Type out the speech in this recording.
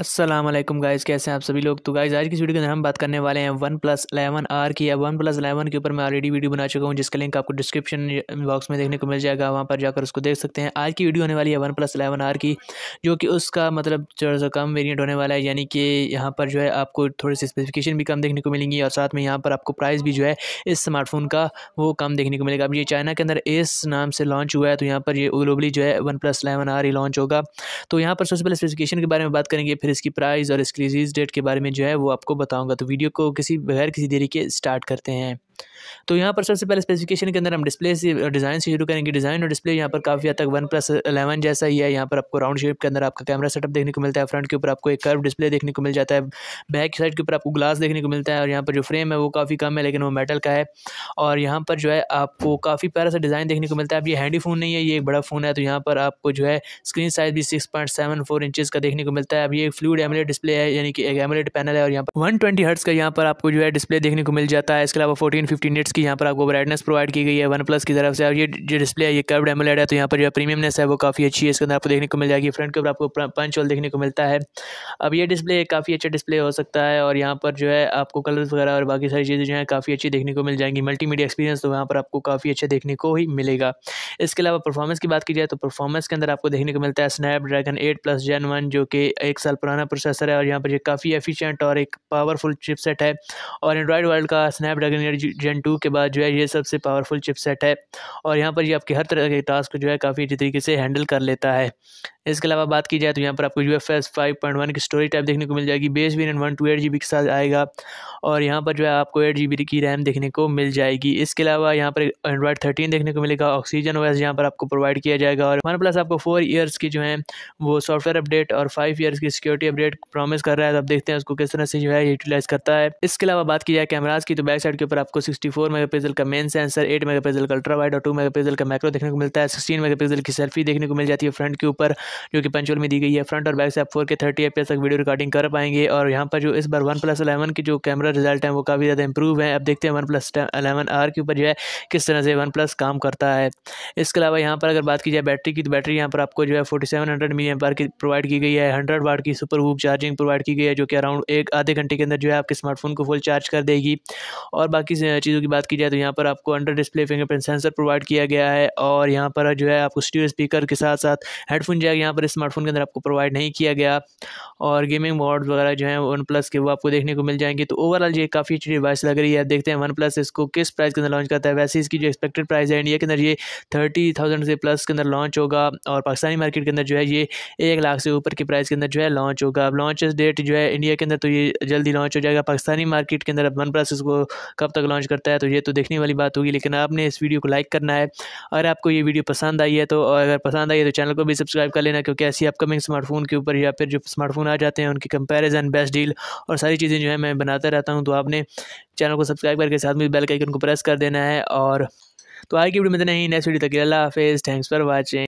Aslam guys कैसे हैं आप सभी लोग तो गाइज़ आज की वीडियो के अंदर हम बात करने वाले हैं वन प्लस एलेवन आर की या वन प्लस एलेवन के ऊपर मैं ऑलरेडी वीडियो बना चुका हूँ जिसका लिंक आपको डिस्क्रिप्शन बॉक्स में देखने को मिल जाएगा वहाँ पर जाकर उसको देख सकते हैं आज की वीडियो होने वाली है वन प्लस एलेवन आर की जो कि उसका मतलब थोड़ा सा कम वेरियंट होने वाला है यानी कि यहाँ पर जो है आपको थोड़ी सी स्पेसिफिकेशन भी कम देखने को मिलेंगी और साथ में यहाँ पर आपको प्राइस भी जो है इस स्मार्टफोन का वो कम देखने को मिलेगा अब ये चाइना के अंदर इस नाम से लॉन्च हुआ है तो यहाँ पर ये ग्लोबली जो है वन प्लस एलेवन आर ही लॉन्च होगा तो यहाँ पर सबसे पहले स्पेसिफिकेशन के बारे में बात करेंगे फिर इसकी प्राइस और इसकी रिलीज़ डेट के बारे में जो है वो आपको बताऊँगा तो वीडियो को किसी बगैर किसी देरी के स्टार्ट करते हैं तो यहाँ पर सबसे पहले स्पेसिफिकेशन के अंदर हम डिस्प्ले से डिज़ाइन से शुरू करेंगे डिज़ाइन और डिस्प्ले यहाँ पर काफ़ी हद तक वन प्लस अलेवन जैसा ही है यहाँ पर आपको राउंड शेप के अंदर आपका कैमरा सेटअप देखने को मिलता है फ्रंट के ऊपर आपको एक कर्व डिस्प्ले देखने को मिल जाता है बैक साइड के ऊपर आपको ग्लास देखने को मिलता है और यहाँ पर जो फ्रेम है वो काफ़ी कम है लेकिन वो मेटल का है और यहाँ पर जो है आपको काफ़ी प्यारा सा डिज़ाइन देखने को मिलता है अब ये हैंडी फ़ोन नहीं है ये एक बड़ा फ़ोन है तो यहाँ पर आपको जो है स्क्रीन साइज़ भी six point seven four inches का देखने को मिलता है अब ये फ्लूड एमलेट डिस्प्ले है यानी कि एक एमलेट पैनल है और यहाँ पर वन ट्वेंटी हर्ट्स का यहाँ पर आपको जो है डिस्प्ले देखने को मिल जाता है इसके अलावा फोर्टीन फिफ्टीन फिफ्टी डेट्स की यहाँ पर आपको ब्राइटनेस प्रोवाइड की गई है वन प्लस की तरफ से और ये जो डिस्प्ले है ये कर्व एमोलेड है तो यहाँ पर जो प्रीमियमनेस है वो काफ़ी अच्छी है इसके अंदर आपको देखने को मिल जाएगी फ्रंट के ऊपर आपको पंच वाल देखने को मिलता है अब ये डिस्प्ले काफ़ी अच्छा डिस्प्ले हो सकता है और यहाँ पर जो है आपको कलर्स वगैरह और बाकी सारी चीज़ें जो है काफ़ी अच्छी देखने को मिल जाएंगी मल्टी एक्सपीरियंस तो यहाँ पर आपको काफ़ी अच्छा देखने को ही मिलेगा इसके अलावा परफॉर्मेंस की बात की जाए तो परफॉर्मेंस के अंदर आपको देखने को मिलता है Snapdragon eight plus gen one जो कि एक साल पुराना प्रोसेसर है और यहाँ पर ये काफ़ी एफिशिएंट और एक पावरफुल चिपसेट है और एंड्रॉयड वर्ल्ड का स्नैपड्रैगन जेन टू के बाद जो है ये सबसे पावरफुल चिपसेट है और यहाँ पर ये आपके हर तरह के टास्क जो है काफ़ी अच्छी तरीके से हैंडल कर लेता है इसके अलावा बात की जाए तो यहाँ पर आपको U F S five point one की स्टोरी टाइप देखने को मिल जाएगी बेस भी one two eight G B के साथ आएगा और यहाँ पर जो है आपको एट जी बी की रैम देखने को मिल जाएगी इसके अलावा यहाँ पर एंड्रॉइड थर्टीन देखने को मिलेगा ऑक्सीजन वैस यहाँ पर आपको प्रोवाइड किया जाएगा और वन प्लस आपको फोर ईयर्स की जो है वो सॉफ्टवेयर अपडेट और फाइव ईयर्स की सिक्योरिटी अपडेट प्रॉमिस कर रहा है तो आप देखते हैं उसको किस तरह से जो है यूटिलाइज करता है इसके अलावा बात की जाए कैमराज की तो बैक साइड के ऊपर आपको सिक्सटी फोर मेगा पिक्सल का main sensor eight mega pixel का अल्ट्रा वाइड और टू मेगा पिक्सल का मैक्रो देखने को मिलता है सिक्सटीन मेगा पिक्सल की सेल्फी देखने को मिल जाती है फ्रंट के ऊपर जो कि पंचोल में दी गई है फ्रंट और बैक से आप फोर के थर्टी एफ तक वीडियो रिकॉर्डिंग कर पाएंगे और यहाँ पर जो इस बार वन प्लस अलेवन की जो कैमरा रिजल्ट है वो काफ़ी ज़्यादा इंप्रूव है अब देखते हैं वन प्लस अलेवन आर के ऊपर जो है किस तरह से वन प्लस काम करता है इसके अलावा यहाँ पर अगर बात की जाए बैटरी की तो बैटरी यहाँ पर आपको जो है forty seven hundred milli M की प्रोवाइड की गई है हंड्रेड वाट की सुपर वूक चार्जिंग प्रोवाइड की गई है जो कि अराउंड एक आधे घंटे के अंदर जो है आपके स्मार्टफोन को फुल चार्ज कर देगी और बाकी चीज़ों की बात की जाए तो यहाँ पर आपको under display fingerprint sensor provide किया गया है और यहाँ पर जो है आपको स्टीव स्पीकर के साथ साथ हेडफोन जैक यहाँ पर स्मार्टफोन के अंदर आपको प्रोवाइड नहीं किया गया और गेमिंग बोर्ड वगैरह जो है वन प्लस के वो आपको देखने को मिल जाएंगे तो ओवरऑल ये काफ़ी अच्छी डिवाइस लग रही है देखते हैं वन प्लस इसको किस प्राइस के अंदर लॉन्च करता है वैसे इसकी जो एक्सपेक्टेड प्राइस है इंडिया के अंदर ये थर्टी थाउजेंड से प्लस के अंदर लॉन्च होगा और पाकिस्तानी मार्केट के अंदर जो है ये एक लाख से ऊपर की प्राइस के अंदर जो है लॉन्च होगा अब लॉन्च डेट जो है इंडिया के अंदर तो ये जल्दी लॉन्च हो जाएगा पाकिस्तानी मार्केट के अंदर अब वन प्लस इसको कब तक लॉन्च करता है तो ये तो देखने वाली बात होगी लेकिन आपने इस वीडियो को लाइक करना है अगर आपको ये वीडियो पसंद आई है तो अगर पसंद आई है तो चैनल को भी सब्सक्राइब कर लेना लेना क्योंकि ऐसी अपकमिंग स्मार्टफोन के ऊपर या फिर जो स्मार्टफोन आ जाते हैं उनकी कंपैरिजन बेस्ट डील और सारी चीज़ें जो है मैं बनाता रहता हूँ तो आपने चैनल को सब्सक्राइब करके साथ में बेल का आइकन को प्रेस कर देना है और तो आज की वीडियो में तो नहीं नेक्स्ट वीडियो तक अल्लाह हाफिज़ थैंक्स फॉर वॉचिंग